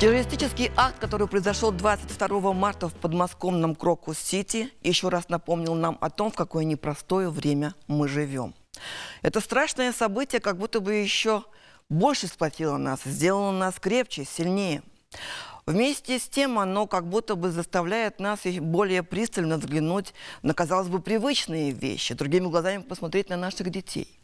Террористический акт, который произошел 22 марта в подмосковном Крокус-Сити, еще раз напомнил нам о том, в какое непростое время мы живем. Это страшное событие как будто бы еще больше сплотило нас, сделало нас крепче, сильнее. Вместе с тем оно как будто бы заставляет нас более пристально взглянуть на, казалось бы, привычные вещи, другими глазами посмотреть на наших детей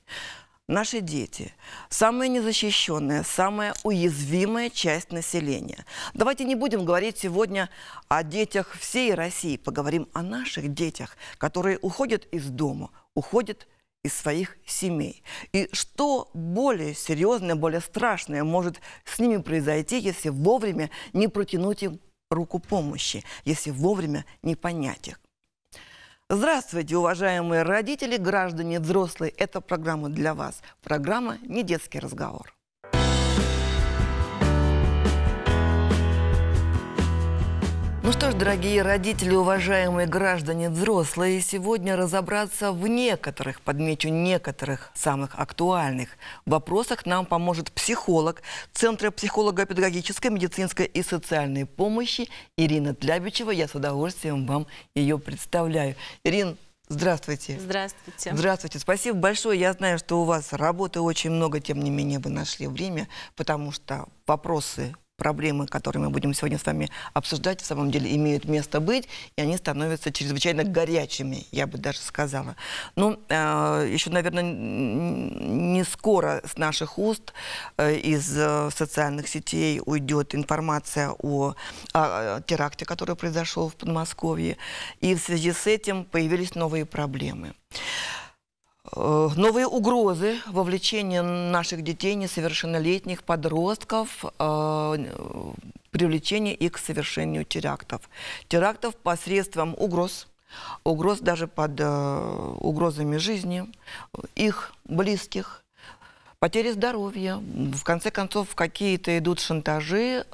наши дети, самая незащищенная, самая уязвимая часть населения. Давайте не будем говорить сегодня о детях всей России, поговорим о наших детях, которые уходят из дома, уходят из своих семей. И что более серьезное, более страшное может с ними произойти, если вовремя не протянуть им руку помощи, если вовремя не понять их. Здравствуйте, уважаемые родители, граждане, взрослые. Это программа для вас. Программа «Не детский разговор». Ну что ж, дорогие родители, уважаемые граждане взрослые, сегодня разобраться в некоторых, подмечу некоторых самых актуальных вопросах нам поможет психолог Центра психолого-педагогической, медицинской и социальной помощи Ирина Тлябичева. Я с удовольствием вам ее представляю. Ирин, Здравствуйте. Здравствуйте. Здравствуйте. Спасибо большое. Я знаю, что у вас работы очень много, тем не менее вы нашли время, потому что вопросы проблемы, которые мы будем сегодня с вами обсуждать, в самом деле имеют место быть, и они становятся чрезвычайно горячими, я бы даже сказала. Но ну, э, еще, наверное, не скоро с наших уст э, из э, социальных сетей уйдет информация о, о, о теракте, который произошел в Подмосковье, и в связи с этим появились новые проблемы. Э, новые угрозы вовлечения наших детей, несовершеннолетних подростков, э, привлечение их к совершению терактов. Терактов посредством угроз, угроз даже под э, угрозами жизни, их близких, потери здоровья, в конце концов какие-то идут шантажи,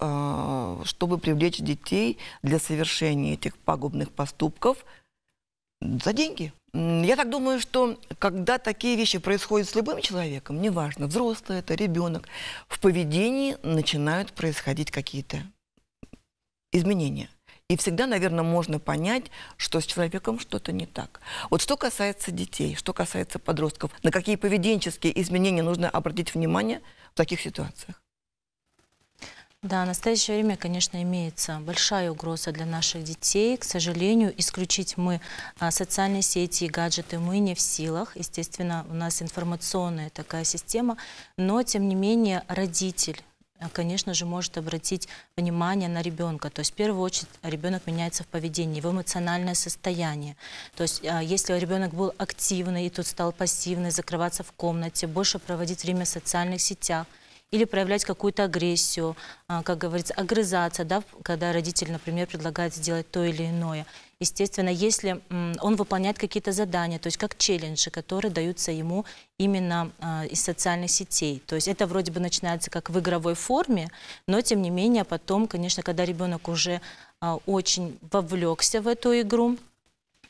чтобы привлечь детей для совершения этих пагубных поступков за деньги. Я так думаю, что когда такие вещи происходят с любым человеком, неважно, взрослый это, ребенок, в поведении начинают происходить какие-то изменения. И всегда, наверное, можно понять, что с человеком что-то не так. Вот что касается детей, что касается подростков, на какие поведенческие изменения нужно обратить внимание в таких ситуациях. Да, в настоящее время, конечно, имеется большая угроза для наших детей. К сожалению, исключить мы а, социальные сети и гаджеты мы не в силах. Естественно, у нас информационная такая система, но, тем не менее, родитель э, конечно же, может обратить внимание на ребенка. То есть, в первую очередь, ребенок меняется в поведении, в эмоциональное состояние. То есть, а, если ребенок был активный и тут стал пассивный, закрываться в комнате, больше проводить время в социальных сетях – или проявлять какую-то агрессию, а, как говорится, огрызаться, да, когда родитель, например, предлагает сделать то или иное. Естественно, если он выполняет какие-то задания, то есть как челленджи, которые даются ему именно а, из социальных сетей. То есть это вроде бы начинается как в игровой форме, но тем не менее потом, конечно, когда ребенок уже а, очень вовлекся в эту игру,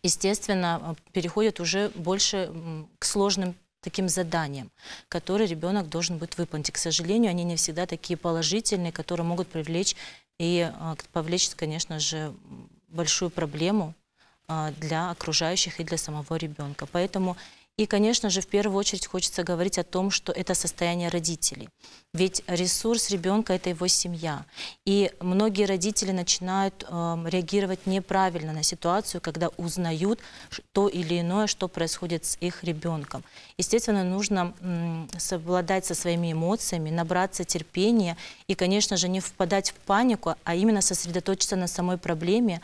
естественно, переходит уже больше к сложным таким заданиям, которые ребенок должен будет выполнить. И, к сожалению, они не всегда такие положительные, которые могут привлечь и а, повлечь, конечно же, большую проблему а, для окружающих и для самого ребенка. Поэтому и, конечно же, в первую очередь хочется говорить о том, что это состояние родителей. Ведь ресурс ребенка – это его семья. И многие родители начинают э, реагировать неправильно на ситуацию, когда узнают то или иное, что происходит с их ребенком. Естественно, нужно м, совладать со своими эмоциями, набраться терпения и, конечно же, не впадать в панику, а именно сосредоточиться на самой проблеме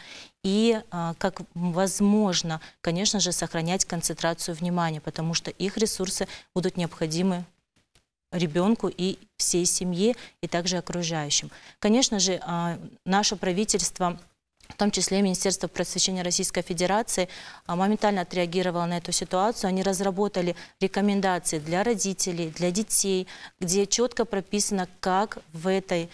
и, а, как возможно, конечно же, сохранять концентрацию внимания, потому что их ресурсы будут необходимы ребенку и всей семье, и также окружающим. Конечно же, а, наше правительство в том числе Министерство просвещения Российской Федерации, а, моментально отреагировало на эту ситуацию. Они разработали рекомендации для родителей, для детей, где четко прописано, как в этой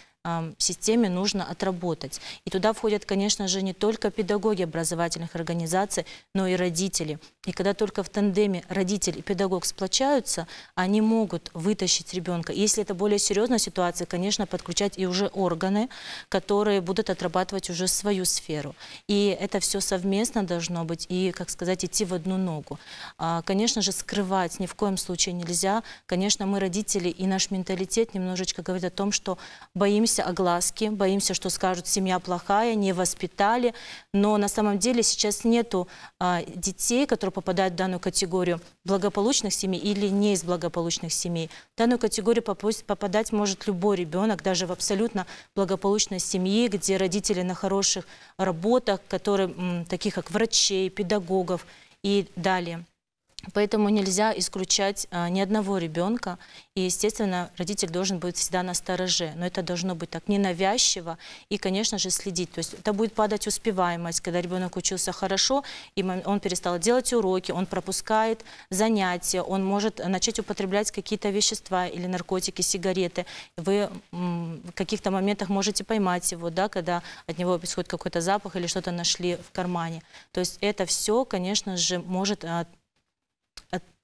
системе нужно отработать. И туда входят, конечно же, не только педагоги образовательных организаций, но и родители. И когда только в тандеме родитель и педагог сплочаются, они могут вытащить ребенка. Если это более серьезная ситуация, конечно, подключать и уже органы, которые будут отрабатывать уже свою сферу. И это все совместно должно быть и, как сказать, идти в одну ногу. А, конечно же, скрывать ни в коем случае нельзя. Конечно, мы родители, и наш менталитет немножечко говорит о том, что боимся боимся огласки, боимся, что скажут, семья плохая, не воспитали. Но на самом деле сейчас нету а, детей, которые попадают в данную категорию благополучных семей или не из благополучных семей. В данную категорию попадать может любой ребенок, даже в абсолютно благополучной семье, где родители на хороших работах, которые, таких как врачей, педагогов и далее. Поэтому нельзя исключать а, ни одного ребенка. И, естественно, родитель должен быть всегда на стороже. Но это должно быть так ненавязчиво и, конечно же, следить. То есть это будет падать успеваемость, когда ребенок учился хорошо, и он перестал делать уроки, он пропускает занятия, он может начать употреблять какие-то вещества или наркотики, сигареты. Вы в каких-то моментах можете поймать его, да, когда от него происходит какой-то запах или что-то нашли в кармане. То есть это все, конечно же, может а,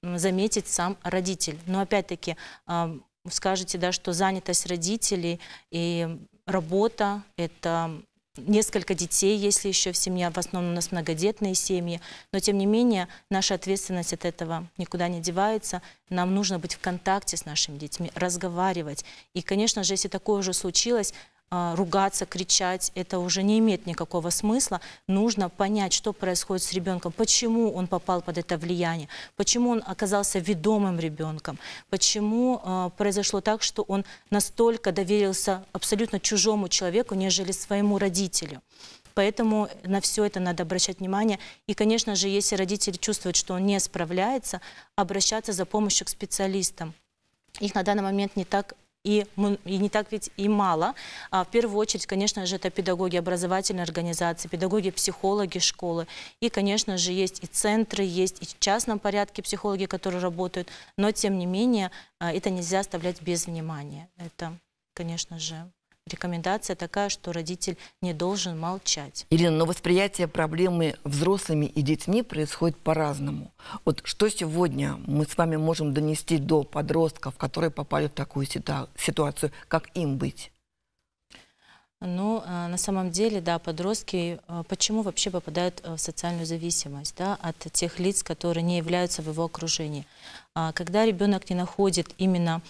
заметить сам родитель. Но опять-таки а, скажете, да, что занятость родителей и работа – это несколько детей, если еще в семье, а в основном у нас многодетные семьи, но тем не менее наша ответственность от этого никуда не девается, нам нужно быть в контакте с нашими детьми, разговаривать. И, конечно же, если такое уже случилось, а, ругаться, кричать, это уже не имеет никакого смысла. Нужно понять, что происходит с ребенком, почему он попал под это влияние, почему он оказался ведомым ребенком, почему э, произошло так, что он настолько доверился абсолютно чужому человеку, нежели своему родителю. Поэтому на все это надо обращать внимание. И, конечно же, если родители чувствуют, что он не справляется, обращаться за помощью к специалистам. Их на данный момент не так и, и не так ведь и мало. А в первую очередь, конечно же, это педагоги образовательной организации, педагоги, психологи школы. И, конечно же, есть и центры, есть и в частном порядке психологи, которые работают. Но, тем не менее, а, это нельзя оставлять без внимания. Это, конечно же, рекомендация такая, что родитель не должен молчать. Ирина, но восприятие проблемы взрослыми и детьми происходит по-разному. Вот что сегодня мы с вами можем донести до подростков, которые попали в такую ситуацию, как им быть? Ну, а, на самом деле, да, подростки а, почему вообще попадают а, в социальную зависимость да, от тех лиц, которые не являются в его окружении? Когда ребенок не находит именно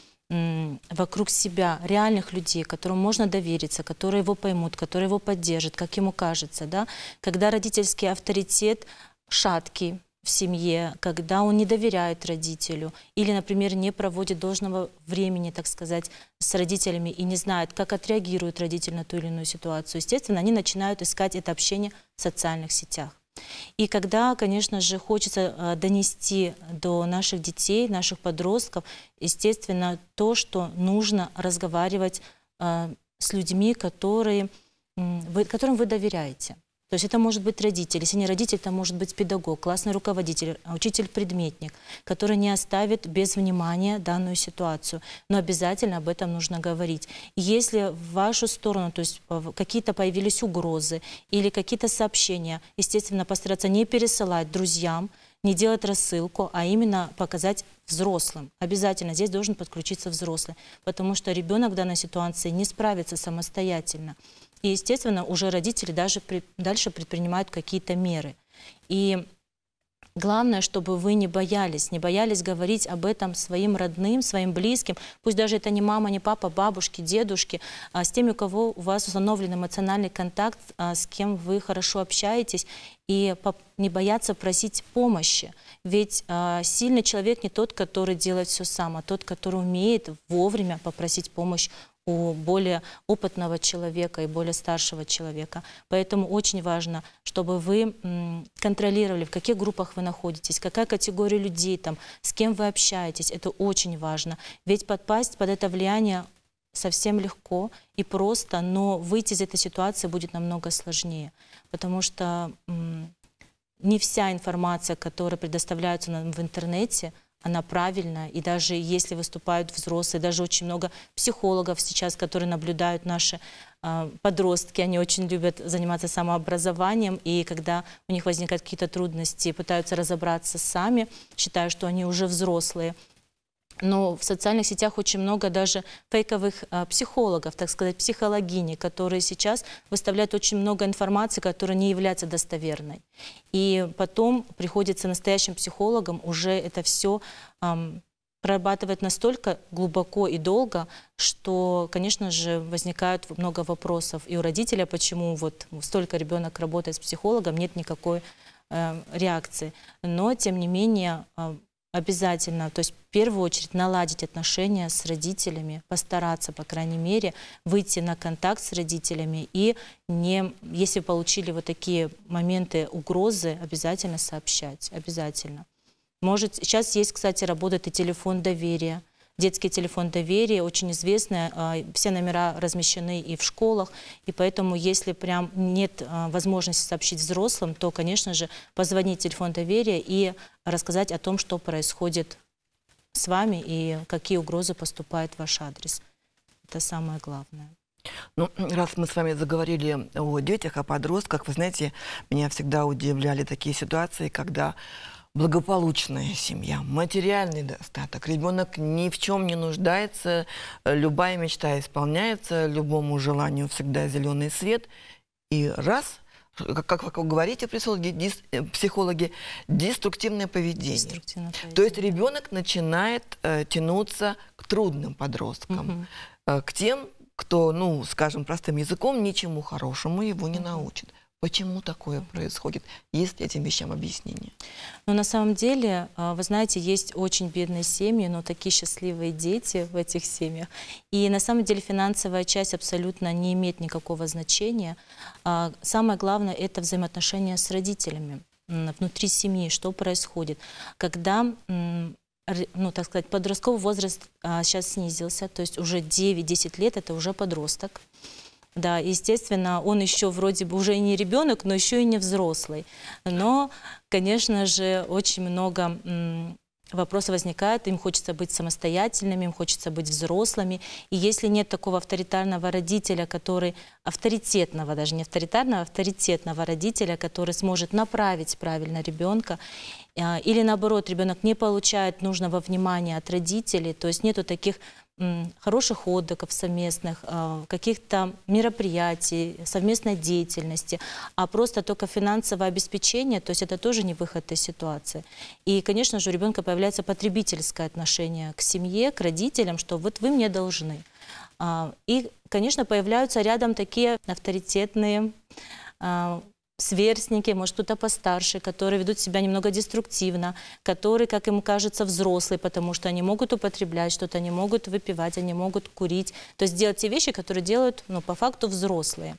вокруг себя реальных людей, которым можно довериться, которые его поймут, которые его поддержат, как ему кажется, да, когда родительский авторитет шаткий в семье, когда он не доверяет родителю или, например, не проводит должного времени, так сказать, с родителями и не знает, как отреагирует родитель на ту или иную ситуацию, естественно, они начинают искать это общение в социальных сетях. И когда, конечно же, хочется э, донести до наших детей, наших подростков, естественно, то, что нужно разговаривать э, с людьми, которые, которым вы доверяете. То есть это может быть родитель, если не родитель, это может быть педагог, классный руководитель, а учитель-предметник, который не оставит без внимания данную ситуацию. Но обязательно об этом нужно говорить. И если в вашу сторону, то есть э, какие-то появились угрозы или какие-то сообщения, естественно, постараться не пересылать друзьям, не делать рассылку, а именно показать взрослым. Обязательно здесь должен подключиться взрослый, потому что ребенок в данной ситуации не справится самостоятельно. И, естественно, уже родители даже при, дальше предпринимают какие-то меры. И Главное, чтобы вы не боялись, не боялись говорить об этом своим родным, своим близким, пусть даже это не мама, не папа, бабушки, дедушки, а с теми, у кого у вас установлен эмоциональный контакт, а с кем вы хорошо общаетесь, и не бояться просить помощи. Ведь а, сильный человек не тот, который делает все сам, а тот, который умеет вовремя попросить помощь у более опытного человека и более старшего человека. Поэтому очень важно, чтобы вы контролировали, в каких группах вы находитесь, какая категория людей там, с кем вы общаетесь. Это очень важно. Ведь подпасть под это влияние совсем легко и просто, но выйти из этой ситуации будет намного сложнее, потому что не вся информация, которая предоставляется нам в интернете, она правильна. И даже если выступают взрослые, даже очень много психологов сейчас, которые наблюдают наши а, подростки, они очень любят заниматься самообразованием, и когда у них возникают какие-то трудности, пытаются разобраться сами, считая, что они уже взрослые, но в социальных сетях очень много даже фейковых а, психологов, так сказать, психологини, которые сейчас выставляют очень много информации, которая не является достоверной. И потом приходится настоящим психологам уже это все эм, прорабатывать настолько глубоко и долго, что, конечно же, возникают много вопросов и у родителя, почему вот столько ребенок работает с психологом, нет никакой э, реакции. Но, тем не менее, э, обязательно, то есть в первую очередь наладить отношения с родителями, постараться, по крайней мере, выйти на контакт с родителями и не, если получили вот такие моменты угрозы, обязательно сообщать, обязательно. Может, сейчас есть, кстати, работает и телефон доверия, детский телефон доверия, очень известный, а, все номера размещены и в школах, и поэтому, если прям нет а, возможности сообщить взрослым, то, конечно же, позвонить телефон доверия и рассказать о том, что происходит с вами и какие угрозы поступают в ваш адрес. Это самое главное. Ну, раз мы с вами заговорили о детях, о подростках, вы знаете, меня всегда удивляли такие ситуации, когда благополучная семья, материальный достаток, ребенок ни в чем не нуждается, э, любая мечта исполняется, любому желанию всегда зеленый свет. И раз, как, вы говорите, психологи, дис, э, психологи деструктивное, поведение. деструктивное поведение. То есть ребенок начинает э, тянуться к трудным подросткам, угу. э, к тем, кто, ну, скажем простым языком, ничему хорошему его не угу. научит. Почему такое происходит? Есть этим вещам объяснение? Ну, на самом деле, а, вы знаете, есть очень бедные семьи, но такие счастливые дети в этих семьях. И на самом деле финансовая часть абсолютно не имеет никакого значения. А, самое главное – это взаимоотношения с родителями внутри семьи, что происходит. Когда ну, так сказать, подростковый возраст а, сейчас снизился, то есть уже 9-10 лет это уже подросток. Да, естественно, он еще вроде бы уже не ребенок, но еще и не взрослый. Но, конечно же, очень много вопросов возникает. им хочется быть самостоятельными, им хочется быть взрослыми. И если нет такого авторитарного родителя, который авторитетного, даже не авторитарного, а авторитетного родителя, который сможет направить правильно ребенка, э, или наоборот, ребенок не получает нужного внимания от родителей, то есть нету таких хороших отдыхов совместных, э, каких-то мероприятий, совместной деятельности, а просто только финансовое обеспечение, то есть это тоже не выход из ситуации. И, конечно же, у ребенка появляется потребительское отношение к семье, к родителям, что вот вы мне должны. А, и, конечно, появляются рядом такие авторитетные а, сверстники, может кто-то постарше, которые ведут себя немного деструктивно, которые, как им кажется, взрослые, потому что они могут употреблять что-то, они могут выпивать, они могут курить, то есть делать те вещи, которые делают, ну, по факту взрослые.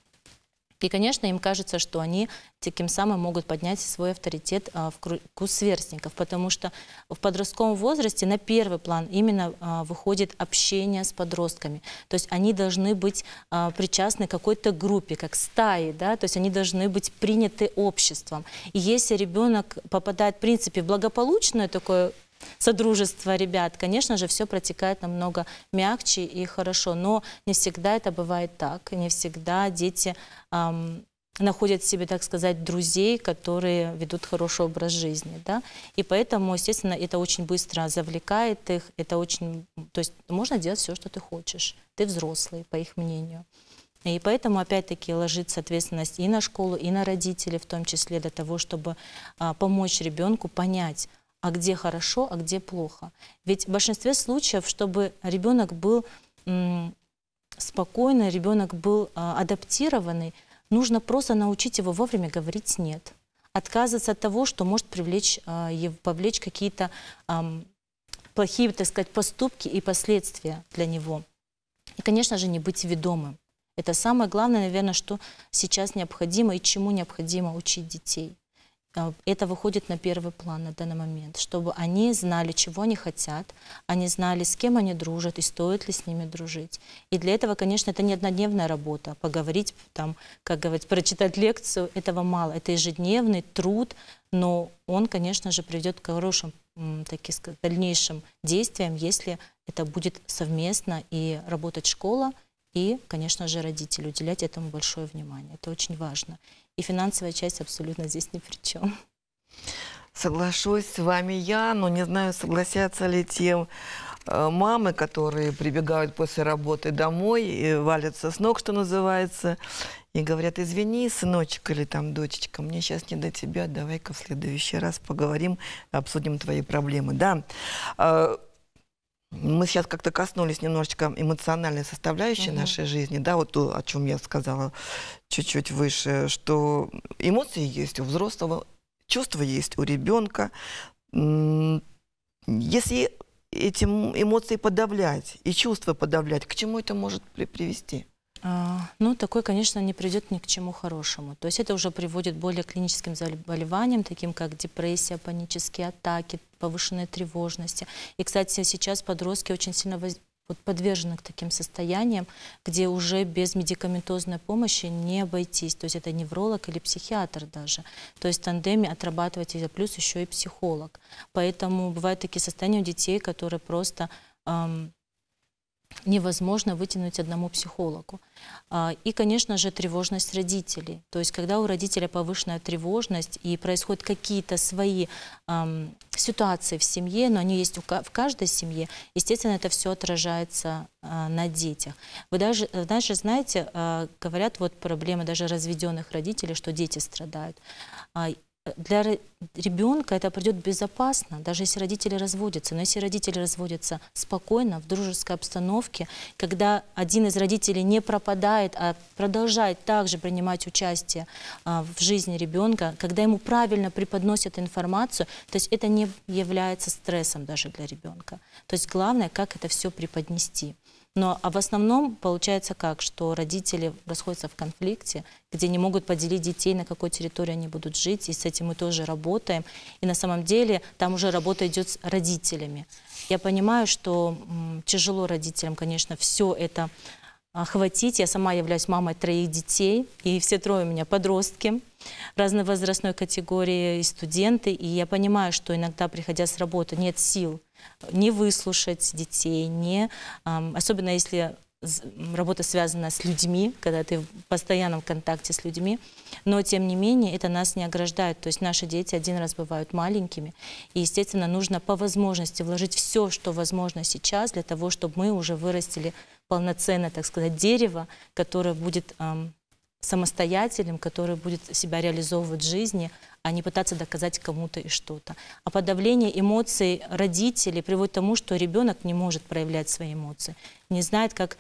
И, конечно, им кажется, что они таким самым могут поднять свой авторитет а, в кругу сверстников, потому что в подростковом возрасте на первый план именно а, выходит общение с подростками. То есть они должны быть а, причастны какой-то группе, как стаи, да? то есть они должны быть приняты обществом. И если ребенок попадает, в принципе, в благополучное такое содружество ребят, конечно же, все протекает намного мягче и хорошо. Но не всегда это бывает так. Не всегда дети эм, находят себе, так сказать, друзей, которые ведут хороший образ жизни. Да? И поэтому, естественно, это очень быстро завлекает их. Это очень... То есть можно делать все, что ты хочешь. Ты взрослый, по их мнению. И поэтому, опять-таки, ложится ответственность и на школу, и на родителей, в том числе для того, чтобы а, помочь ребенку понять, а где хорошо, а где плохо. Ведь в большинстве случаев, чтобы ребенок был спокойный, ребенок был а, адаптированный, нужно просто научить его вовремя говорить «нет», отказываться от того, что может привлечь, а, повлечь какие-то плохие, так сказать, поступки и последствия для него. И, конечно же, не быть ведомым. Это самое главное, наверное, что сейчас необходимо и чему необходимо учить детей. А, это выходит на первый план на данный момент, чтобы они знали, чего они хотят, они знали, с кем они дружат и стоит ли с ними дружить. И для этого, конечно, это не однодневная работа. Поговорить, там, как говорить, прочитать лекцию, этого мало. Это ежедневный труд, но он, конечно же, приведет к хорошим таким, дальнейшим действиям, если это будет совместно и работать школа, и, конечно же, родители, уделять этому большое внимание. Это очень важно. И финансовая часть абсолютно здесь ни при чем. Соглашусь с вами я, но не знаю, согласятся ли тем э, мамы, которые прибегают после работы домой и валятся с ног, что называется, и говорят, извини, сыночек или там дочечка, мне сейчас не до тебя, давай-ка в следующий раз поговорим, обсудим твои проблемы. Да, э, мы сейчас как-то коснулись немножечко эмоциональной составляющей угу. нашей жизни, да, вот то, о чем я сказала чуть-чуть выше, что эмоции есть у взрослого, чувства есть у ребенка. Если эти эмоции подавлять и чувства подавлять, к чему это может при привести? А, ну, такой, конечно, не придет ни к чему хорошему. То есть это уже приводит более клиническим заболеваниям, таким как депрессия, панические атаки, повышенная тревожность. И, кстати, сейчас подростки очень сильно воз... вот подвержены к таким состояниям, где уже без медикаментозной помощи не обойтись. То есть это невролог или психиатр даже. То есть в тандеме отрабатывать это плюс еще и психолог. Поэтому бывают такие состояния у детей, которые просто... Эм, невозможно вытянуть одному психологу. А, и, конечно же, тревожность родителей. То есть, когда у родителя повышенная тревожность и происходят какие-то свои эм, ситуации в семье, но они есть у, в каждой семье, естественно, это все отражается э, на детях. Вы даже, даже знаете, э, говорят вот проблемы даже разведенных родителей, что дети страдают для ребенка это придет безопасно, даже если родители разводятся. Но если родители разводятся спокойно, в дружеской обстановке, когда один из родителей не пропадает, а продолжает также принимать участие а, в жизни ребенка, когда ему правильно преподносят информацию, то есть это не является стрессом даже для ребенка. То есть главное, как это все преподнести. Но а в основном получается как, что родители расходятся в конфликте, где не могут поделить детей, на какой территории они будут жить, и с этим мы тоже работаем. И на самом деле там уже работа идет с родителями. Я понимаю, что тяжело родителям, конечно, все это хватить. Я сама являюсь мамой троих детей, и все трое у меня подростки разной возрастной категории, и студенты. И я понимаю, что иногда, приходя с работы, нет сил не выслушать детей, не, особенно если работа связана с людьми, когда ты в постоянном контакте с людьми, но тем не менее это нас не ограждает. То есть наши дети один раз бывают маленькими, и, естественно, нужно по возможности вложить все, что возможно сейчас, для того, чтобы мы уже вырастили полноценное, так сказать, дерево, которое будет эм, самостоятельным, которое будет себя реализовывать в жизни, а не пытаться доказать кому-то и что-то. А подавление эмоций родителей приводит к тому, что ребенок не может проявлять свои эмоции, не знает, как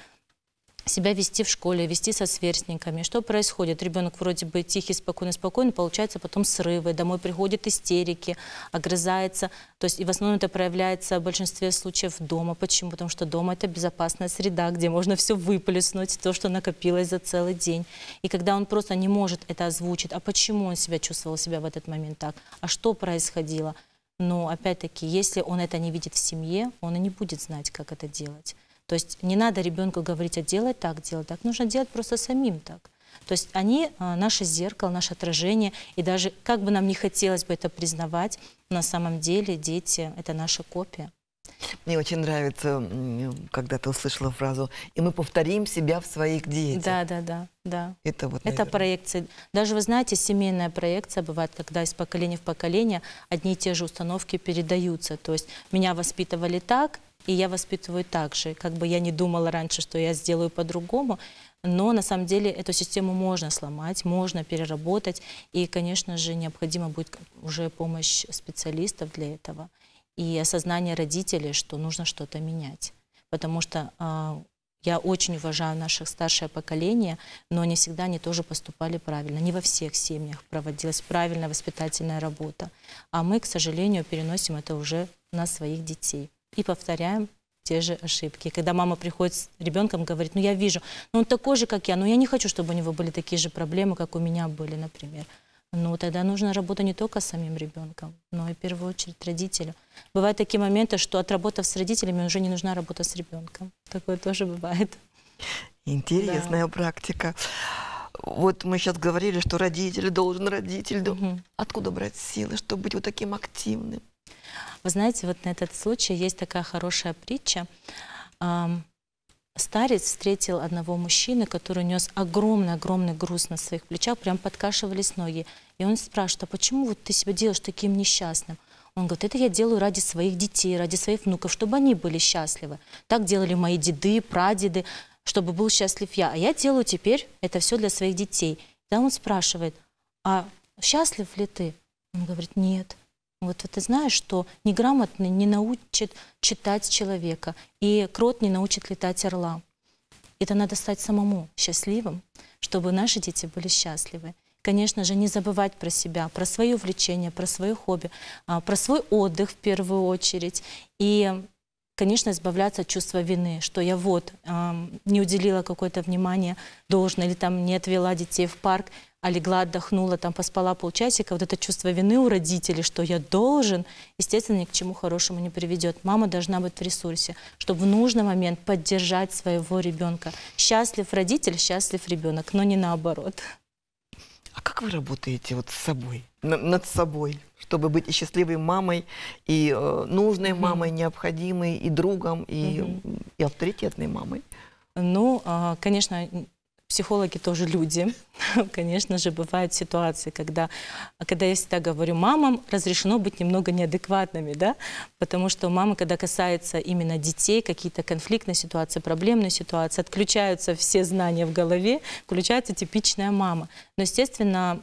себя вести в школе, вести со сверстниками. Что происходит? Ребенок вроде бы тихий, спокойный, спокойный, получается потом срывы, домой приходят истерики, огрызается. То есть и в основном это проявляется в большинстве случаев дома. Почему? Потому что дома это безопасная среда, где можно все выплеснуть, то, что накопилось за целый день. И когда он просто не может это озвучить, а почему он себя чувствовал себя в этот момент так? А что происходило? Но опять-таки, если он это не видит в семье, он и не будет знать, как это делать. То есть не надо ребенку говорить, а делать так, делать так. Нужно делать просто самим так. То есть они а, наше зеркало, наше отражение, и даже как бы нам не хотелось бы это признавать, на самом деле дети — это наша копия. Мне очень нравится, когда ты услышала фразу «и мы повторим себя в своих детях». Да, да, да. да. Это вот, Это проекция. Даже, вы знаете, семейная проекция бывает, когда из поколения в поколение одни и те же установки передаются. То есть меня воспитывали так, и я воспитываю так же. Как бы я не думала раньше, что я сделаю по-другому, но на самом деле эту систему можно сломать, можно переработать, и, конечно же, необходима будет уже помощь специалистов для этого и осознание родителей, что нужно что-то менять. Потому что э, я очень уважаю наших старшее поколение, но не всегда они тоже поступали правильно. Не во всех семьях проводилась правильная воспитательная работа. А мы, к сожалению, переносим это уже на своих детей и повторяем те же ошибки. Когда мама приходит с ребенком, говорит, ну я вижу, ну он такой же, как я, но «Ну, я не хочу, чтобы у него были такие же проблемы, как у меня были, например. Ну, тогда нужна работа не только с самим ребенком, но и в первую очередь родителю. Бывают такие моменты, что отработав с родителями, уже не нужна работа с ребенком. Такое тоже бывает. Интересная да. практика. Вот мы сейчас говорили, что родитель должен, родитель Угу. Откуда брать силы, чтобы быть вот таким активным? Вы знаете, вот на этот случай есть такая хорошая притча. Старец встретил одного мужчины, который нес огромный-огромный груз на своих плечах, прям подкашивались ноги. И он спрашивает, а почему вот ты себя делаешь таким несчастным? Он говорит, это я делаю ради своих детей, ради своих внуков, чтобы они были счастливы. Так делали мои деды, прадеды, чтобы был счастлив я. А я делаю теперь это все для своих детей. Там он спрашивает, а счастлив ли ты? Он говорит, нет. Вот ты знаешь, что неграмотный не научит читать человека, и крот не научит летать орла. Это надо стать самому счастливым, чтобы наши дети были счастливы. Конечно же, не забывать про себя, про свое увлечение, про свое хобби, а, про свой отдых в первую очередь. И конечно, избавляться от чувства вины, что я вот не уделила какое-то внимание должное, или там не отвела детей в парк а легла, отдохнула, там поспала полчасика, вот это чувство вины у родителей, что я должен, естественно, ни к чему хорошему не приведет. Мама должна быть в ресурсе, чтобы в нужный момент поддержать своего ребенка. Счастлив родитель, счастлив ребенок, но не наоборот. А как вы работаете вот с собой, над собой, чтобы быть и счастливой мамой, и э, нужной mm -hmm. мамой, необходимой, и другом, и, mm -hmm. и авторитетной мамой? Ну, а, конечно, психологи тоже люди. Конечно же, бывают ситуации, когда, когда я всегда говорю, мамам разрешено быть немного неадекватными, да, потому что мамы, когда касается именно детей, какие-то конфликтные ситуации, проблемные ситуации, отключаются все знания в голове, включается типичная мама. Но, естественно,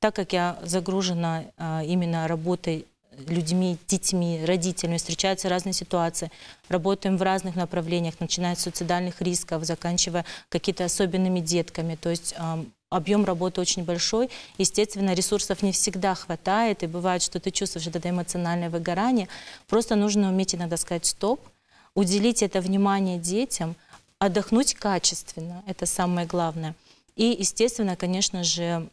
так как я загружена а, именно работой людьми, детьми, родителями, встречаются разные ситуации, работаем в разных направлениях, начиная с суицидальных рисков, заканчивая какими то особенными детками. То есть объем работы очень большой. Естественно, ресурсов не всегда хватает, и бывает, что ты чувствуешь это эмоциональное выгорание. Просто нужно уметь иногда сказать «стоп», уделить это внимание детям, отдохнуть качественно, это самое главное. И, естественно, конечно же,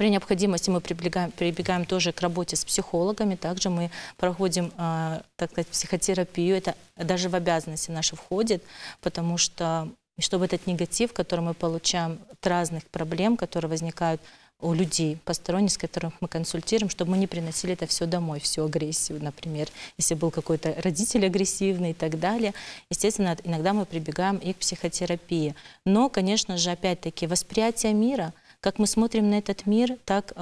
при необходимости мы прибегаем, прибегаем тоже к работе с психологами, также мы проходим, а, так сказать, психотерапию, это даже в обязанности наши входит, потому что чтобы этот негатив, который мы получаем от разных проблем, которые возникают у людей посторонних, с которых мы консультируем, чтобы мы не приносили это все домой, всю агрессию, например, если был какой-то родитель агрессивный и так далее. Естественно, иногда мы прибегаем и к психотерапии. Но, конечно же, опять-таки, восприятие мира – как мы смотрим на этот мир, так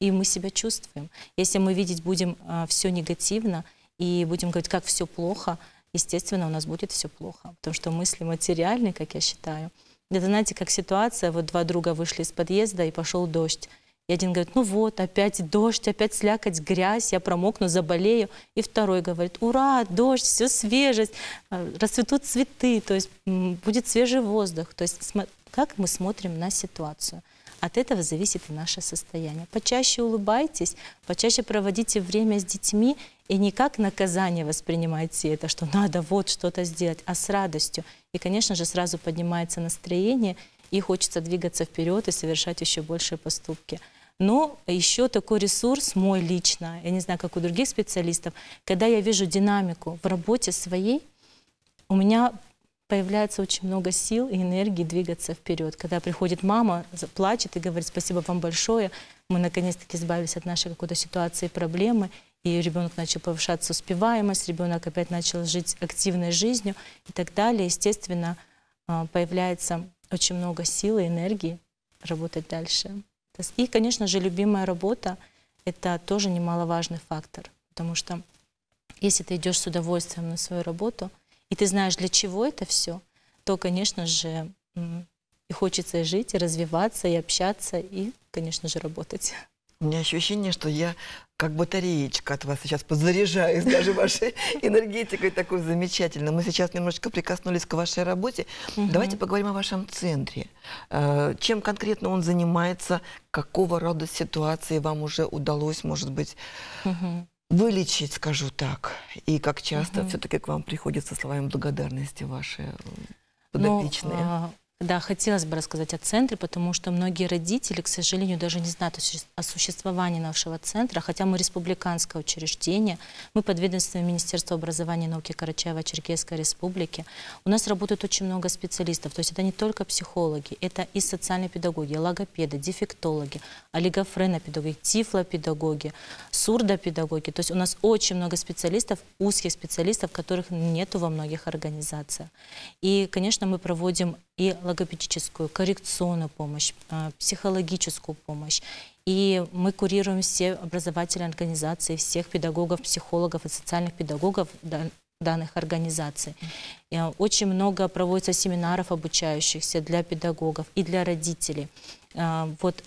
и мы себя чувствуем. Если мы видеть будем а, все негативно и будем говорить, как все плохо, естественно, у нас будет все плохо, потому что мысли материальны, как я считаю. Это, знаете, как ситуация, вот два друга вышли из подъезда, и пошел дождь. И один говорит, ну вот, опять дождь, опять слякоть, грязь, я промокну, заболею. И второй говорит, ура, дождь, все свежесть, а, расцветут цветы, то есть будет свежий воздух. То есть как мы смотрим на ситуацию. От этого зависит и наше состояние. Почаще улыбайтесь, почаще проводите время с детьми и не как наказание воспринимайте это, что надо вот что-то сделать, а с радостью. И, конечно же, сразу поднимается настроение и хочется двигаться вперед и совершать еще большие поступки. Но еще такой ресурс мой лично, я не знаю, как у других специалистов, когда я вижу динамику в работе своей, у меня Появляется очень много сил и энергии двигаться вперед. Когда приходит мама, плачет и говорит спасибо вам большое, мы наконец-таки избавились от нашей какой-то ситуации, и проблемы, и ребенок начал повышаться успеваемость, ребенок опять начал жить активной жизнью и так далее. Естественно, а, появляется очень много силы, энергии работать дальше. И, конечно же, любимая работа — это тоже немаловажный фактор, потому что если ты идешь с удовольствием на свою работу — и ты знаешь, для чего это все, то, конечно же, и хочется и жить, и развиваться, и общаться, и, конечно же, работать. У меня ощущение, что я как батареечка от вас сейчас подзаряжаюсь даже вашей энергетикой такой замечательной. Мы сейчас немножечко прикоснулись к вашей работе. Угу. Давайте поговорим о вашем центре. Э, чем конкретно он занимается? Какого рода ситуации вам уже удалось, может быть, угу вылечить, скажу так. И как часто угу. все-таки к вам приходят со словами благодарности ваши э, ну, подопечные? Ну, да, хотелось бы рассказать о центре, потому что многие родители, к сожалению, даже не знают о существовании нашего центра, хотя мы республиканское учреждение, мы под ведомством Министерства образования и науки Карачаева-Черкесской республики. У нас работают очень много специалистов, то есть это не только психологи, это и социальные педагоги, логопеды, дефектологи, олигофренопедагоги, тифлопедагоги, сурдопедагоги. То есть у нас очень много специалистов, узких специалистов, которых нету во многих организациях. И, конечно, мы проводим и логопедическую, коррекционную помощь, а, психологическую помощь. И мы курируем все образовательные организации, всех педагогов, психологов и социальных педагогов данных организаций. А, очень много проводится семинаров обучающихся для педагогов и для родителей. А, вот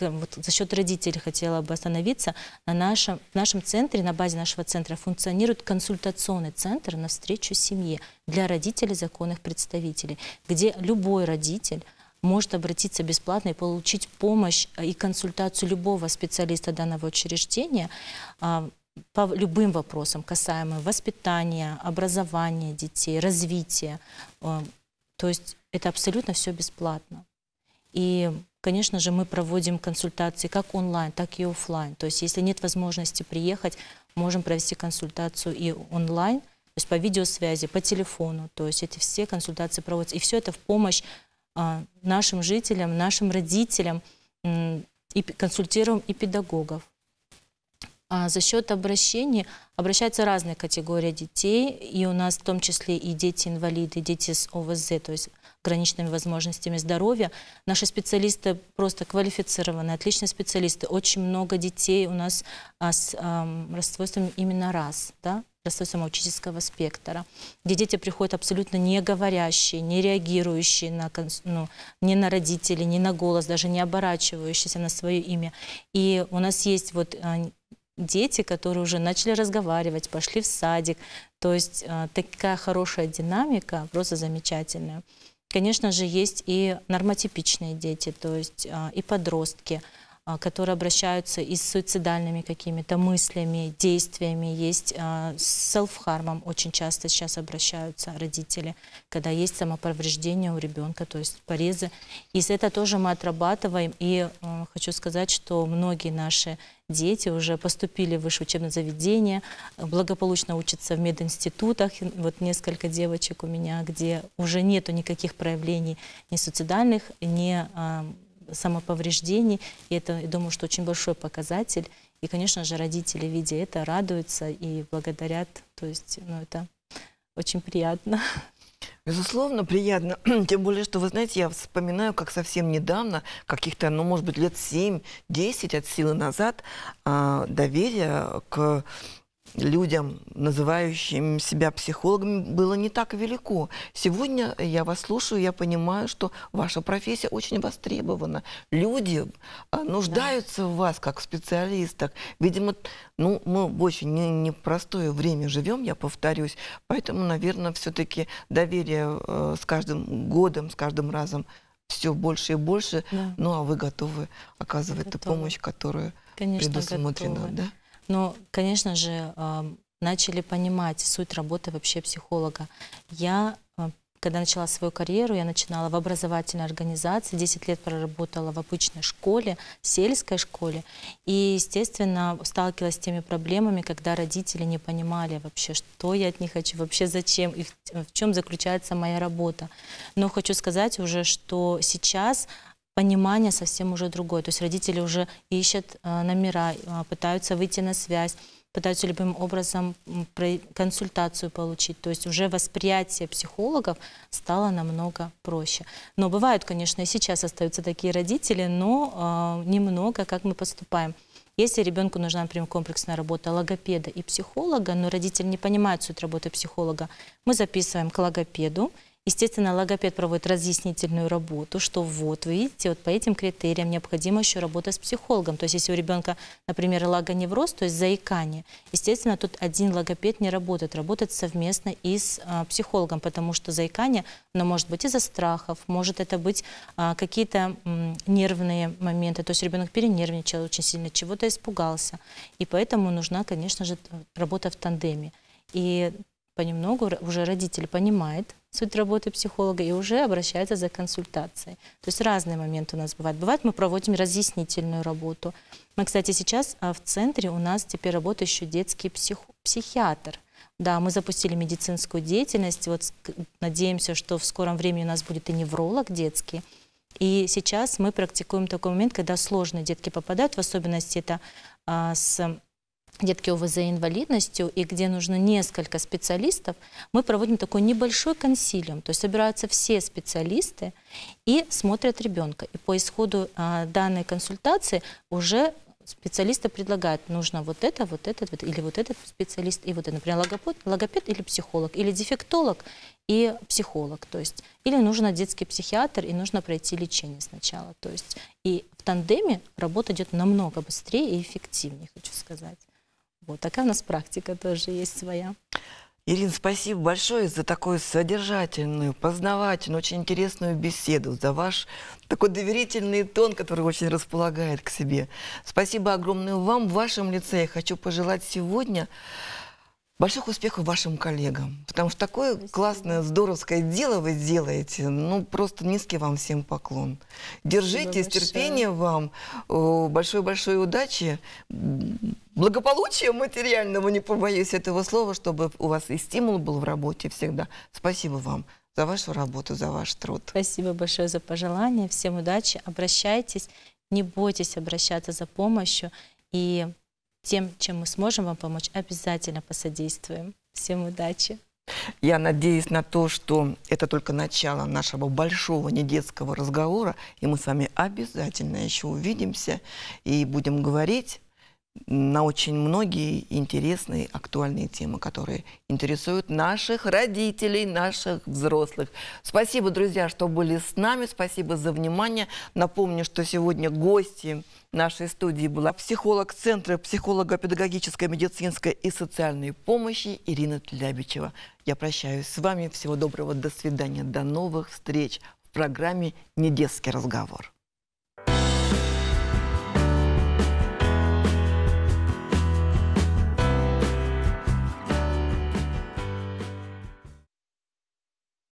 вот за счет родителей хотела бы остановиться, на нашем, в нашем центре, на базе нашего центра функционирует консультационный центр на встречу семье для родителей законных представителей, где любой родитель может обратиться бесплатно и получить помощь э, и консультацию любого специалиста данного учреждения а, по любым вопросам, касаемым воспитания, образования детей, развития. Э, то есть это абсолютно все бесплатно. И Конечно же, мы проводим консультации как онлайн, так и офлайн. То есть, если нет возможности приехать, можем провести консультацию и онлайн, то есть по видеосвязи, по телефону. То есть эти все консультации проводятся. И все это в помощь а, нашим жителям, нашим родителям, и консультируем и педагогов. А, за счет обращения обращаются разные категории детей, и у нас в том числе и дети-инвалиды, дети с ОВЗ, то есть ограниченными возможностями здоровья. Наши специалисты просто квалифицированные, отличные специалисты. Очень много детей у нас а, с расстройством именно раз, да, расстройством аутического спектра, где дети приходят абсолютно не говорящие, не реагирующие на, ну, ни на родителей, ни на голос, даже не оборачивающиеся на свое имя. И у нас есть вот а, дети, которые уже начали разговаривать, пошли в садик. То есть э, такая хорошая динамика, просто замечательная. Конечно же, есть и нормотипичные дети, то есть э, и подростки – а, которые обращаются и с суицидальными какими-то мыслями, действиями, есть а, с селф очень часто сейчас обращаются родители, когда есть самоповреждение у ребенка, то есть порезы. И это тоже мы отрабатываем. И а, хочу сказать, что многие наши дети уже поступили в высшее учебное заведение, благополучно учатся в мединститутах. Вот несколько девочек у меня, где уже нету никаких проявлений ни суицидальных, ни самоповреждений. И это, я думаю, что очень большой показатель. И, конечно же, родители, видя это, радуются и благодарят. То есть, ну, это очень приятно. Безусловно, приятно. Тем более, что, вы знаете, я вспоминаю, как совсем недавно, каких-то, ну, может быть, лет 7-10 от силы назад, э, а, доверие к людям, называющим себя психологами, было не так велико. Сегодня я вас слушаю, я понимаю, что ваша профессия очень востребована. Люди а, нуждаются да. в вас как в специалистах. Видимо, ну, мы в очень непростое время живем, я повторюсь. Поэтому, наверное, все-таки доверие э, с каждым годом, с каждым разом все больше и больше. Да. Ну, а вы готовы оказывать готовы. ту помощь, которую Конечно, предусмотрена. Готовы. Да? Но, ну, конечно же, начали понимать суть работы вообще психолога. Я, а, когда начала свою карьеру, я начинала в образовательной организации, 10 лет проработала в обычной школе, сельской школе, и, естественно, сталкивалась с теми проблемами, когда родители не понимали вообще, что я от них хочу, вообще зачем, и в чем заключается моя работа. Но хочу сказать уже, что сейчас понимание совсем уже другое. То есть родители уже ищут э, номера, э, пытаются выйти на связь, пытаются любым образом консультацию получить. То есть уже восприятие психологов стало намного проще. Но бывают, конечно, и сейчас остаются такие родители, но э, немного, как мы поступаем. Если ребенку нужна, например, комплексная работа логопеда и психолога, но родитель не понимает суть работы психолога, мы записываем к логопеду – Естественно, логопед проводит разъяснительную работу, что вот, вы видите, вот по этим критериям необходима еще работа с психологом. То есть, если у ребенка, например, лагоневроз, то есть заикание, естественно, тут один логопед не работает, работает совместно и с а, психологом, потому что заикание, но может быть из-за страхов, может это быть а, какие-то нервные моменты, то есть ребенок перенервничал очень сильно, чего-то испугался. И поэтому нужна, конечно же, работа в тандеме. И понемногу уже родитель понимает суть работы психолога и уже обращается за консультацией. То есть разные моменты у нас бывают. Бывает, мы проводим разъяснительную работу. Мы, кстати, сейчас а, в центре у нас теперь работает еще детский псих... психиатр. Да, мы запустили медицинскую деятельность. Вот надеемся, что в скором времени у нас будет и невролог детский. И сейчас мы практикуем такой момент, когда сложные детки попадают, в особенности это а, с детки ОВЗ инвалидностью и где нужно несколько специалистов, мы проводим такой небольшой консилиум, то есть собираются все специалисты и смотрят ребенка. И по исходу а, данной консультации уже специалисты предлагают, нужно вот это, вот этот, вот, или вот этот специалист, и вот это, например, логопед, логопед или психолог, или дефектолог и психолог, то есть, или нужно детский психиатр, и нужно пройти лечение сначала, то есть, и в тандеме работа идет намного быстрее и эффективнее, хочу сказать. Вот такая у нас практика тоже есть своя. Ирина, спасибо большое за такую содержательную, познавательную, очень интересную беседу, за ваш такой доверительный тон, который очень располагает к себе. Спасибо огромное вам, в вашем лице. Я хочу пожелать сегодня Больших успехов вашим коллегам, потому что такое Спасибо. классное, здоровское дело вы делаете, ну, просто низкий вам всем поклон. Держитесь, Спасибо терпения вам, большой-большой удачи, благополучия материального, не побоюсь этого слова, чтобы у вас и стимул был в работе всегда. Спасибо вам за вашу работу, за ваш труд. Спасибо большое за пожелания, всем удачи, обращайтесь, не бойтесь обращаться за помощью, и тем, чем мы сможем вам помочь, обязательно посодействуем. Всем удачи! Я надеюсь на то, что это только начало нашего большого недетского разговора, и мы с вами обязательно еще увидимся и будем говорить на очень многие интересные, актуальные темы, которые интересуют наших родителей, наших взрослых. Спасибо, друзья, что были с нами. Спасибо за внимание. Напомню, что сегодня гости нашей студии была психолог Центра психолого-педагогической, медицинской и социальной помощи Ирина Тлябичева. Я прощаюсь с вами. Всего доброго. До свидания. До новых встреч в программе «Недетский разговор».